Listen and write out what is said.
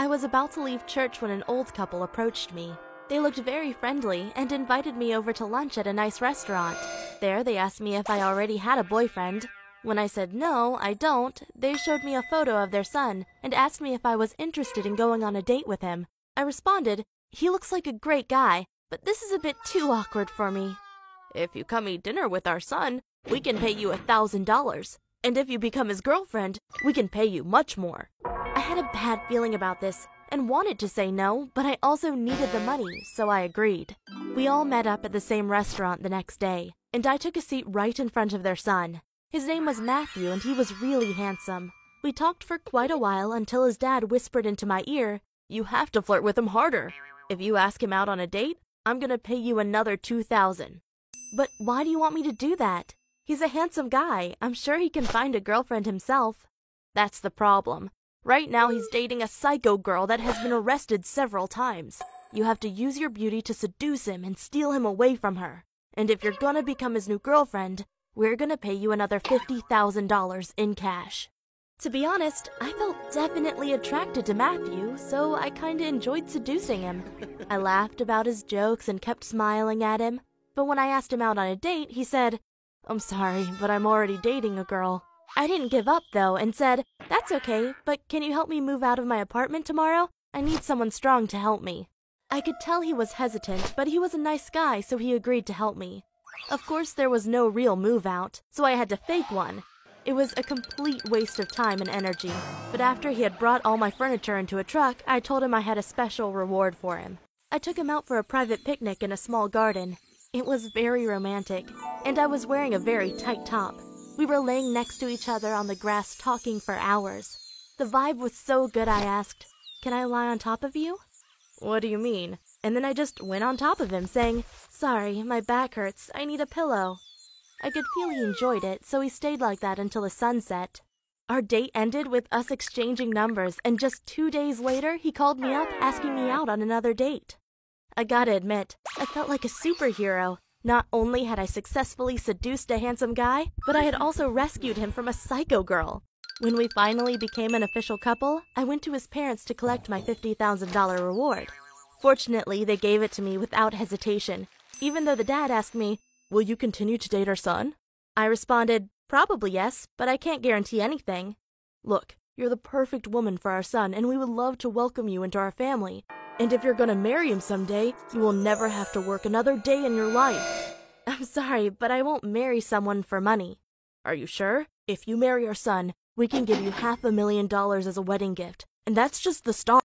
I was about to leave church when an old couple approached me. They looked very friendly and invited me over to lunch at a nice restaurant. There, they asked me if I already had a boyfriend. When I said no, I don't, they showed me a photo of their son and asked me if I was interested in going on a date with him. I responded, He looks like a great guy, but this is a bit too awkward for me. If you come eat dinner with our son, we can pay you a thousand dollars. And if you become his girlfriend, we can pay you much more. I had a bad feeling about this and wanted to say no, but I also needed the money, so I agreed. We all met up at the same restaurant the next day, and I took a seat right in front of their son. His name was Matthew, and he was really handsome. We talked for quite a while until his dad whispered into my ear, You have to flirt with him harder. If you ask him out on a date, I'm gonna pay you another 2000 But why do you want me to do that? He's a handsome guy. I'm sure he can find a girlfriend himself. That's the problem. Right now, he's dating a psycho girl that has been arrested several times. You have to use your beauty to seduce him and steal him away from her. And if you're gonna become his new girlfriend, we're gonna pay you another $50,000 in cash. To be honest, I felt definitely attracted to Matthew, so I kinda enjoyed seducing him. I laughed about his jokes and kept smiling at him, but when I asked him out on a date, he said, I'm sorry, but I'm already dating a girl. I didn't give up, though, and said, That's okay, but can you help me move out of my apartment tomorrow? I need someone strong to help me. I could tell he was hesitant, but he was a nice guy, so he agreed to help me. Of course, there was no real move out, so I had to fake one. It was a complete waste of time and energy, but after he had brought all my furniture into a truck, I told him I had a special reward for him. I took him out for a private picnic in a small garden. It was very romantic, and I was wearing a very tight top. We were laying next to each other on the grass talking for hours. The vibe was so good I asked, Can I lie on top of you? What do you mean? And then I just went on top of him, saying, Sorry, my back hurts, I need a pillow. I could feel he enjoyed it, so he stayed like that until the sunset. Our date ended with us exchanging numbers, and just two days later, he called me up asking me out on another date. I gotta admit, I felt like a superhero. Not only had I successfully seduced a handsome guy, but I had also rescued him from a psycho girl. When we finally became an official couple, I went to his parents to collect my $50,000 reward. Fortunately, they gave it to me without hesitation, even though the dad asked me, Will you continue to date our son? I responded, Probably yes, but I can't guarantee anything. Look, you're the perfect woman for our son, and we would love to welcome you into our family. And if you're gonna marry him someday, you will never have to work another day in your life. I'm sorry, but I won't marry someone for money. Are you sure? If you marry our son, we can give you half a million dollars as a wedding gift, and that's just the start.